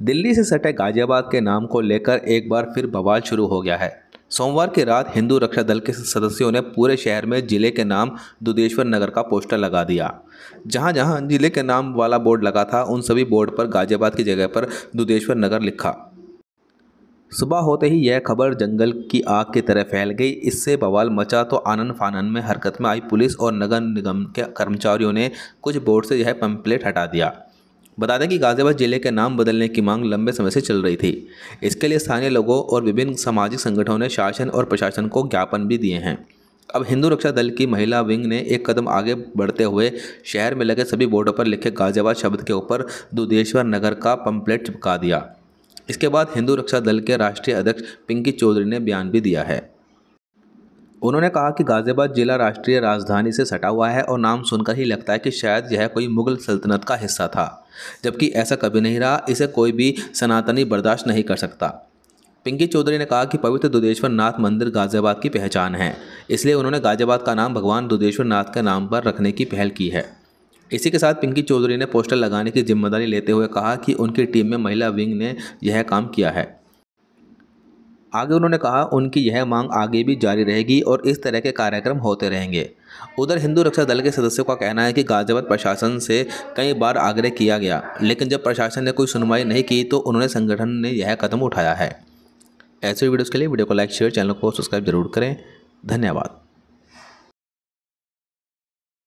दिल्ली से सटे गाजियाबाद के नाम को लेकर एक बार फिर बवाल शुरू हो गया है सोमवार की रात हिंदू रक्षा दल के सदस्यों ने पूरे शहर में जिले के नाम दुदेश्वर नगर का पोस्टर लगा दिया जहां जहां जिले के नाम वाला बोर्ड लगा था उन सभी बोर्ड पर गाजियाबाद की जगह पर दुदेश्वर नगर लिखा सुबह होते ही यह खबर जंगल की आग की तरह फैल गई इससे बवाल मचा तो आनंद फानन में हरकत में आई पुलिस और नगर निगम के कर्मचारियों ने कुछ बोर्ड से यह पंपलेट हटा दिया बता दें कि गाजियाबाद जिले के नाम बदलने की मांग लंबे समय से चल रही थी इसके लिए स्थानीय लोगों और विभिन्न सामाजिक संगठनों ने शासन और प्रशासन को ज्ञापन भी दिए हैं अब हिंदू रक्षा दल की महिला विंग ने एक कदम आगे बढ़ते हुए शहर में लगे सभी बोर्डों पर लिखे गाजियाबाद शब्द के ऊपर दुधेश्वर नगर का पंपलेट चिपका दिया इसके बाद हिंदू रक्षा दल के राष्ट्रीय अध्यक्ष पिंकी चौधरी ने बयान भी दिया है उन्होंने कहा कि गाज़ियाबाद जिला राष्ट्रीय राजधानी से सटा हुआ है और नाम सुनकर ही लगता है कि शायद यह कोई मुगल सल्तनत का हिस्सा था जबकि ऐसा कभी नहीं रहा इसे कोई भी सनातनी बर्दाश्त नहीं कर सकता पिंकी चौधरी ने कहा कि पवित्र दुधेश्वर नाथ मंदिर गाज़ियाबाद की पहचान है इसलिए उन्होंने गाज़ियाबाद का नाम भगवान दुधेश्वर नाथ के नाम पर रखने की पहल की है इसी के साथ पिंकी चौधरी ने पोस्टर लगाने की जिम्मेदारी लेते हुए कहा कि उनकी टीम में महिला विंग ने यह काम किया है आगे उन्होंने कहा उनकी यह मांग आगे भी जारी रहेगी और इस तरह के कार्यक्रम होते रहेंगे उधर हिंदू रक्षा दल के सदस्यों का कहना है कि गाजियाबाद प्रशासन से कई बार आग्रह किया गया लेकिन जब प्रशासन ने कोई सुनवाई नहीं की तो उन्होंने संगठन ने यह कदम उठाया है ऐसे वीडियोज़ के लिए वीडियो को लाइक शेयर चैनल को सब्सक्राइब जरूर करें धन्यवाद